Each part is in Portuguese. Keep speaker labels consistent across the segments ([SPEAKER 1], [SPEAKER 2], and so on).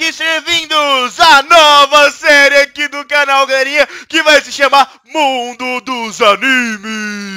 [SPEAKER 1] aqui, sejam bem-vindos à nova série aqui do canal, galerinha, que vai se chamar Mundo dos Animes.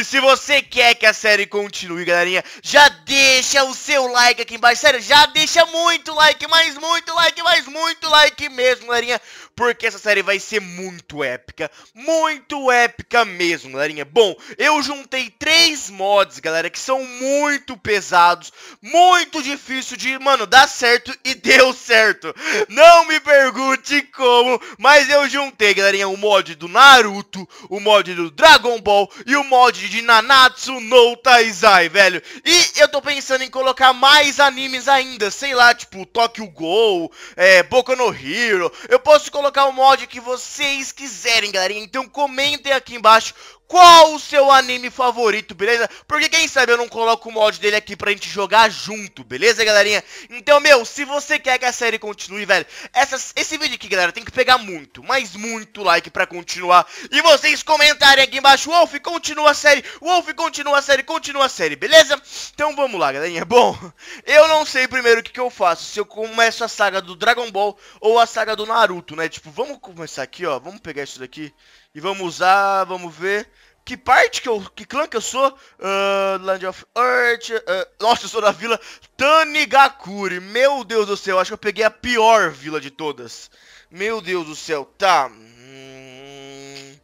[SPEAKER 1] E se você quer que a série continue, galerinha, já deixa o seu like aqui embaixo. Sério, já deixa muito like, mais muito like, mais muito like mesmo, galerinha. Porque essa série vai ser muito épica. Muito épica mesmo, galerinha. Bom, eu juntei três mods, galera, que são muito pesados. Muito difícil de, mano, dar certo e deu certo. Não me pergunte como, mas eu juntei, galerinha, o mod do Naruto, o mod do Dragon Ball e o mod de de Nanatsu no Taizai, velho. E eu tô pensando em colocar mais animes ainda, sei lá, tipo Tokyo Ghoul, é, Boku no Hero. Eu posso colocar o mod que vocês quiserem, galerinha. Então comentem aqui embaixo qual o seu anime favorito, beleza? Porque quem sabe eu não coloco o mod dele aqui pra gente jogar junto, beleza, galerinha? Então, meu, se você quer que a série continue, velho, essas, esse vídeo aqui, galera, tem que pegar muito, mas muito like pra continuar. E vocês comentarem aqui embaixo, Wolf, continua a série, Wolf, continua a série, continua a série, beleza? Então, vamos lá, galerinha. Bom, eu não sei primeiro o que, que eu faço, se eu começo a saga do Dragon Ball ou a saga do Naruto, né? Tipo, vamos começar aqui, ó, vamos pegar isso daqui... E vamos usar, vamos ver. Que parte que eu. Que clã que eu sou? Uh, Land of Earth. Uh, nossa, eu sou da vila Tanigakuri. Meu Deus do céu, acho que eu peguei a pior vila de todas. Meu Deus do céu, tá. Hum,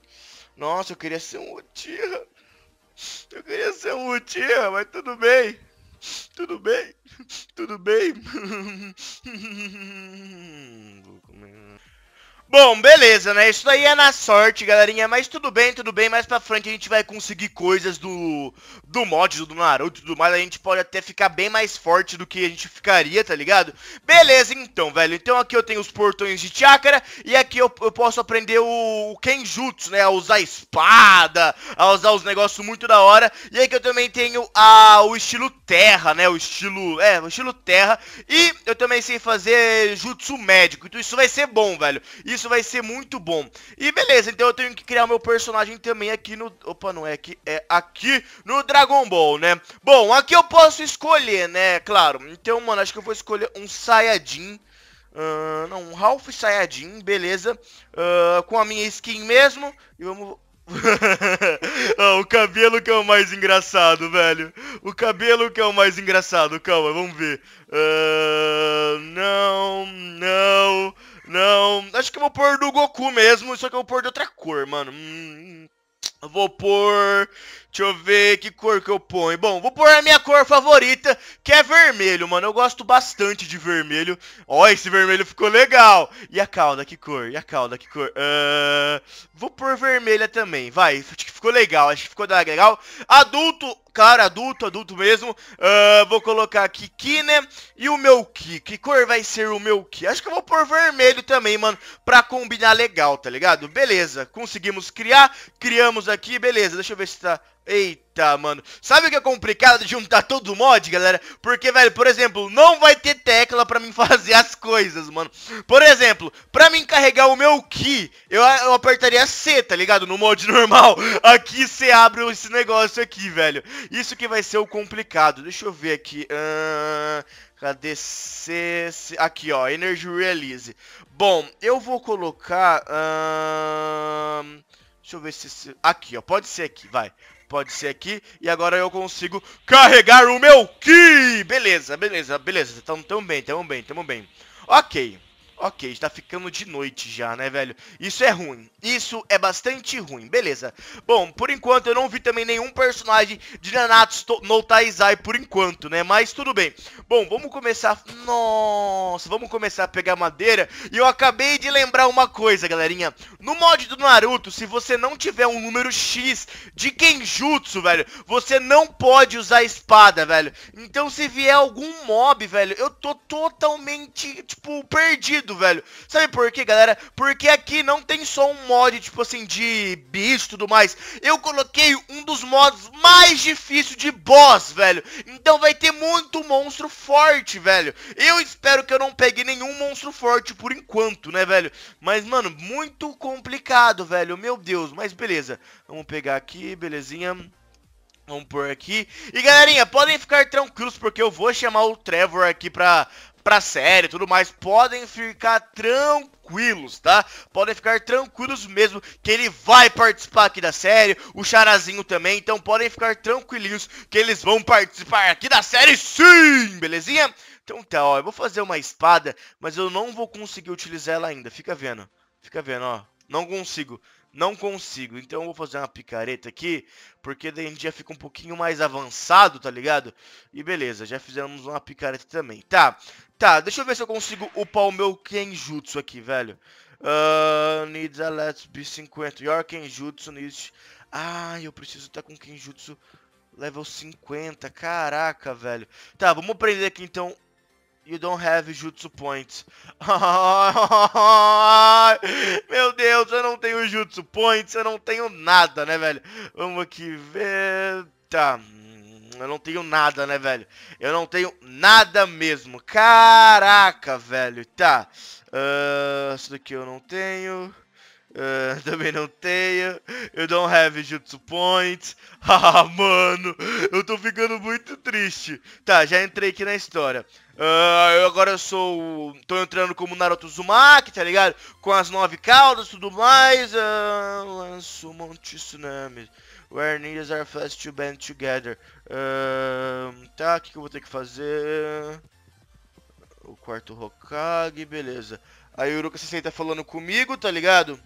[SPEAKER 1] nossa, eu queria ser um Uchiha. Eu queria ser um Uchiha, mas tudo bem. Tudo bem? Tudo bem? Hum. Bom, beleza, né? Isso daí é na sorte, galerinha. Mas tudo bem, tudo bem. Mais pra frente a gente vai conseguir coisas do, do mod, do Naruto e tudo mais. A gente pode até ficar bem mais forte do que a gente ficaria, tá ligado? Beleza, então, velho. Então aqui eu tenho os portões de chácara. E aqui eu, eu posso aprender o, o Kenjutsu, né? A usar espada, a usar os negócios muito da hora. E aqui eu também tenho a, o estilo terra, né? O estilo... É, o estilo terra. E eu também sei fazer jutsu médico. Então isso vai ser bom, velho. E isso vai ser muito bom. E beleza, então eu tenho que criar meu personagem também aqui no... Opa, não é aqui, é aqui no Dragon Ball, né? Bom, aqui eu posso escolher, né? Claro. Então, mano, acho que eu vou escolher um Saiyajin. Uh, não, um Ralph Saiyajin, beleza. Uh, com a minha skin mesmo. E vamos... ah, o cabelo que é o mais engraçado, velho. O cabelo que é o mais engraçado. Calma, vamos ver. Uh, não, não... Não, acho que eu vou pôr do Goku mesmo, só que eu vou pôr de outra cor, mano. Hum, hum. eu vou pôr Deixa eu ver que cor que eu ponho. Bom, vou pôr a minha cor favorita, que é vermelho, mano. Eu gosto bastante de vermelho. Ó, esse vermelho ficou legal. E a cauda, que cor? E a cauda, que cor? Uh, vou pôr vermelha também, vai. Acho que ficou legal, acho que ficou legal. Adulto, cara, adulto, adulto mesmo. Uh, vou colocar aqui Ki, né? E o meu Ki. Que cor vai ser o meu Ki? Acho que eu vou pôr vermelho também, mano, pra combinar legal, tá ligado? Beleza, conseguimos criar. Criamos aqui, beleza. Deixa eu ver se tá... Eita, mano. Sabe o que é complicado de juntar todo o mod, galera? Porque, velho, por exemplo, não vai ter tecla pra mim fazer as coisas, mano. Por exemplo, pra mim carregar o meu Ki, eu, eu apertaria C, tá ligado? No mod normal. Aqui você abre esse negócio aqui, velho. Isso que vai ser o complicado. Deixa eu ver aqui. Uh, cadê C? Aqui, ó. Energy Release. Bom, eu vou colocar... Uh, deixa eu ver se... Aqui, ó. Pode ser aqui, vai. Pode ser aqui. E agora eu consigo carregar o meu Ki! Beleza, beleza, beleza. Então, tão bem, tamo bem, tamo bem. Ok. Ok, está ficando de noite já, né, velho? Isso é ruim. Isso é bastante ruim. Beleza. Bom, por enquanto eu não vi também nenhum personagem de Nanatsu no Taizai por enquanto, né? Mas tudo bem. Bom, vamos começar... Nossa, vamos começar a pegar madeira. E eu acabei de lembrar uma coisa, galerinha. No mod do Naruto, se você não tiver um número X de Kenjutsu, velho, você não pode usar espada, velho. Então se vier algum mob, velho, eu tô totalmente, tipo, perdido fudido, velho. Sabe por quê, galera? Porque aqui não tem só um mod, tipo assim, de bicho e tudo mais. Eu coloquei um dos modos mais difíceis de boss, velho. Então vai ter muito monstro forte, velho. Eu espero que eu não pegue nenhum monstro forte por enquanto, né, velho? Mas, mano, muito complicado, velho. Meu Deus, mas beleza. Vamos pegar aqui, belezinha. Vamos por aqui. E galerinha, podem ficar tranquilos porque eu vou chamar o Trevor aqui pra, pra série e tudo mais. Podem ficar tranquilos, tá? Podem ficar tranquilos mesmo que ele vai participar aqui da série. O Charazinho também, então podem ficar tranquilinhos que eles vão participar aqui da série sim, belezinha? Então tá, ó, eu vou fazer uma espada, mas eu não vou conseguir utilizar ela ainda. Fica vendo, fica vendo, ó. Não consigo não consigo. Então eu vou fazer uma picareta aqui, porque daí a gente já fica um pouquinho mais avançado, tá ligado? E beleza, já fizemos uma picareta também. Tá, tá, deixa eu ver se eu consigo upar o meu Kenjutsu aqui, velho. Uh, needs a Let's Be 50. Your Kenjutsu needs... Ah, eu preciso estar tá com Kenjutsu level 50, caraca, velho. Tá, vamos aprender aqui então You don't have jutsu points. Meu Deus, eu não tenho jutsu points, eu não tenho nada, né, velho? Vamos aqui ver... Tá... Eu não tenho nada, né, velho? Eu não tenho nada mesmo. Caraca, velho. Tá. Uh, isso daqui eu não tenho. Uh, também não tenho. Eu don't have jutsu points. ah, mano, eu tô ficando muito triste. Tá, já entrei aqui na história. Uh, eu agora eu sou. tô entrando como Naruto Zumaki, tá ligado? Com as nove caudas e tudo mais. Uh, lanço um monte de tsunami. Where ninjas are fast to band together. Uh, tá, o que, que eu vou ter que fazer? O quarto Hokage, beleza. Aí o Uruka se senta falando comigo, tá ligado?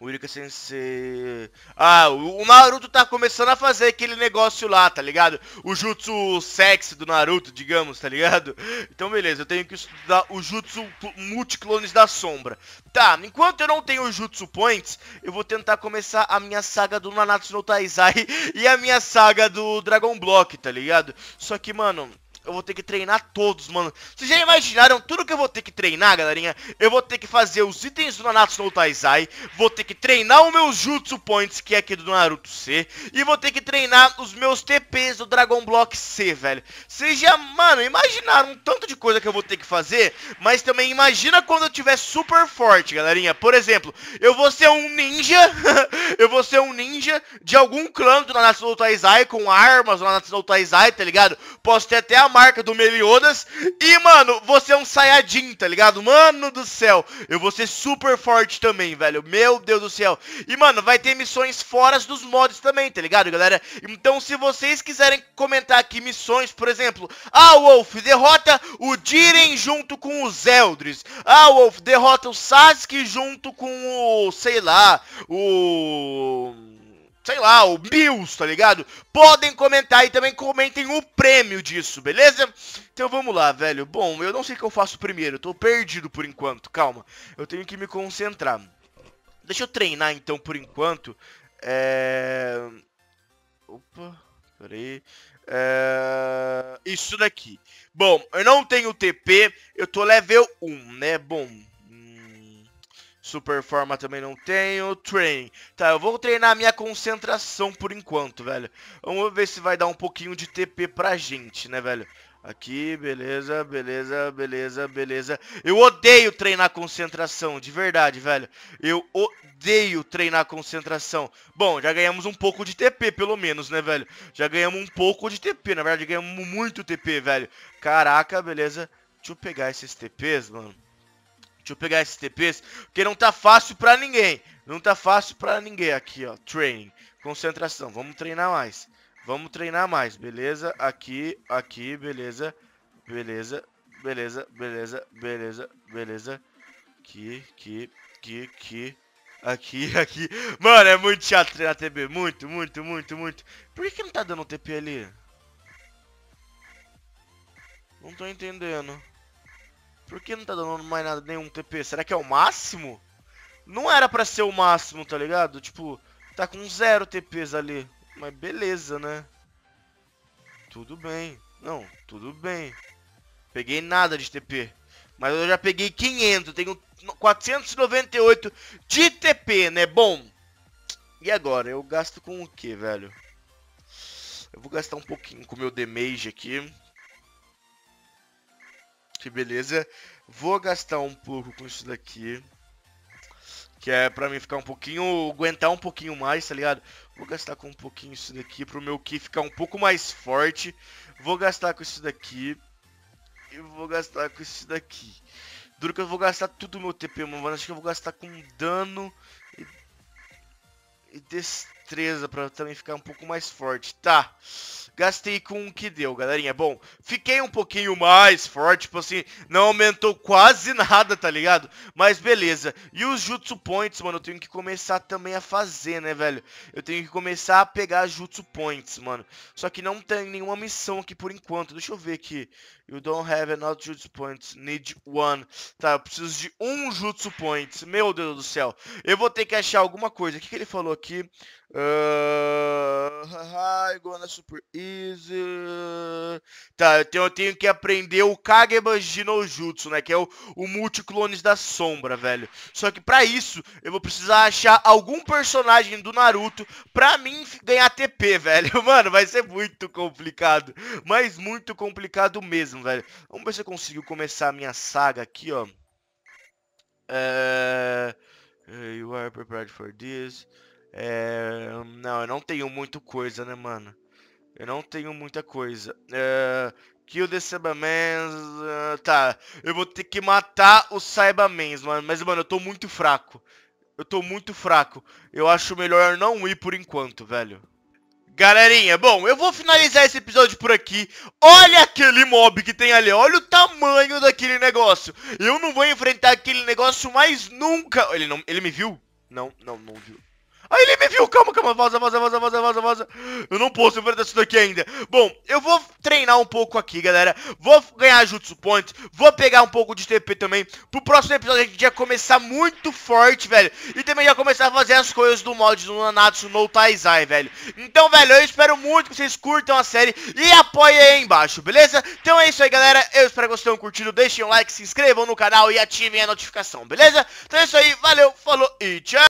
[SPEAKER 1] O Irika Sensei. Ah, o Naruto tá começando a fazer aquele negócio lá, tá ligado? O jutsu sexy do Naruto, digamos, tá ligado? Então, beleza, eu tenho que estudar o jutsu multiclones da sombra. Tá, enquanto eu não tenho jutsu points, eu vou tentar começar a minha saga do Nanatsu no Taizai e a minha saga do Dragon Block, tá ligado? Só que, mano eu vou ter que treinar todos, mano. Vocês já imaginaram tudo que eu vou ter que treinar, galerinha? Eu vou ter que fazer os itens do Nanatsu no Taizai, vou ter que treinar os meus Jutsu Points, que é aqui do Naruto C, e vou ter que treinar os meus TPs do Dragon Block C, velho. Vocês já, mano, imaginaram um tanto de coisa que eu vou ter que fazer, mas também imagina quando eu tiver super forte, galerinha. Por exemplo, eu vou ser um ninja, eu vou ser um ninja de algum clã do Nanatsu no Taizai, com armas do Nanatsu no Taizai, tá ligado? Posso ter até a marca do Meliodas. E, mano, você é um Saiyajin, tá ligado? Mano do céu, eu vou ser super forte também, velho. Meu Deus do céu. E, mano, vai ter missões fora dos mods também, tá ligado, galera? Então, se vocês quiserem comentar aqui missões, por exemplo... Ah, Wolf, derrota o Jiren junto com os Eldris. Ah, Wolf, derrota o Sasuke junto com o... Sei lá, o sei lá, o Bills, tá ligado? Podem comentar e também comentem o prêmio disso, beleza? Então vamos lá, velho. Bom, eu não sei o que eu faço primeiro, eu tô perdido por enquanto, calma. Eu tenho que me concentrar. Deixa eu treinar então por enquanto. É... Opa, peraí. É... Isso daqui. Bom, eu não tenho TP, eu tô level 1, né? Bom, Super forma também não tenho. Train. Tá, eu vou treinar a minha concentração por enquanto, velho. Vamos ver se vai dar um pouquinho de TP pra gente, né, velho? Aqui, beleza, beleza, beleza, beleza. Eu odeio treinar concentração, de verdade, velho. Eu odeio treinar concentração. Bom, já ganhamos um pouco de TP, pelo menos, né, velho? Já ganhamos um pouco de TP, na verdade, ganhamos muito TP, velho. Caraca, beleza. Deixa eu pegar esses TPs, mano. Deixa eu pegar esses TPs, porque não tá fácil pra ninguém. Não tá fácil pra ninguém aqui, ó. Training, concentração. Vamos treinar mais. Vamos treinar mais, beleza? Aqui, aqui, beleza. Beleza, beleza, beleza, beleza, beleza. Aqui, aqui, aqui, aqui. Aqui, aqui. Mano, é muito chato treinar TB, Muito, muito, muito, muito. Por que, que não tá dando TP ali? Não tô entendendo. Por que não tá dando mais nada, nenhum TP? Será que é o máximo? Não era pra ser o máximo, tá ligado? Tipo, tá com zero TPs ali. Mas beleza, né? Tudo bem. Não, tudo bem. Peguei nada de TP. Mas eu já peguei 500. Tenho 498 de TP, né? Bom. E agora? Eu gasto com o que, velho? Eu vou gastar um pouquinho com o meu damage aqui. Que beleza. Vou gastar um pouco com isso daqui. Que é pra mim ficar um pouquinho. Aguentar um pouquinho mais, tá ligado? Vou gastar com um pouquinho isso daqui pro meu Ki ficar um pouco mais forte. Vou gastar com isso daqui. E vou gastar com isso daqui. Duro que eu vou gastar tudo o meu TP, mano. Acho que eu vou gastar com dano e, e destreza pra também ficar um pouco mais forte. Tá gastei com o que deu, galerinha. Bom, fiquei um pouquinho mais forte, tipo assim, não aumentou quase nada, tá ligado? Mas beleza. E os Jutsu Points, mano, eu tenho que começar também a fazer, né, velho? Eu tenho que começar a pegar Jutsu Points, mano. Só que não tem nenhuma missão aqui por enquanto. Deixa eu ver aqui. You don't have enough Jutsu Points. Need one. Tá, eu preciso de um Jutsu Points. Meu Deus do céu. Eu vou ter que achar alguma coisa. O que, que ele falou aqui? Uh... igual na super... E Tá, eu tenho, eu tenho que aprender o Kageban Jinojutsu, né? Que é o, o multiclones da sombra, velho. Só que pra isso, eu vou precisar achar algum personagem do Naruto pra mim ganhar TP, velho. Mano, vai ser muito complicado. Mas muito complicado mesmo, velho. Vamos ver se eu consigo começar a minha saga aqui, ó. É... You are prepared for this. É... Não, eu não tenho muito coisa, né, mano? Eu não tenho muita coisa. É... Kill the Cybermans. Ah, tá. Eu vou ter que matar o Cybermans, mano. Mas, mano, eu tô muito fraco. Eu tô muito fraco. Eu acho melhor não ir por enquanto, velho. Galerinha, bom, eu vou finalizar esse episódio por aqui. Olha aquele mob que tem ali, olha o tamanho daquele negócio. Eu não vou enfrentar aquele negócio mais nunca. Ele não, ele me viu? Não, não, não viu. Aí ele me viu, calma, calma, vaza, vaza, vaza, vaza, vaza, vaza. Eu não posso enfrentar isso daqui ainda. Bom, eu vou treinar um pouco aqui, galera. Vou ganhar Jutsu pontos, vou pegar um pouco de TP também. Pro próximo episódio a gente já começar muito forte, velho. E também já começar a fazer as coisas do mod do Nanatsu no Taizai, velho. Então, velho, eu espero muito que vocês curtam a série e apoiem aí embaixo, beleza? Então é isso aí, galera. Eu espero que vocês tenham curtido. Deixem um like, se inscrevam no canal e ativem a notificação, beleza? Então é isso aí, valeu, falou e tchau!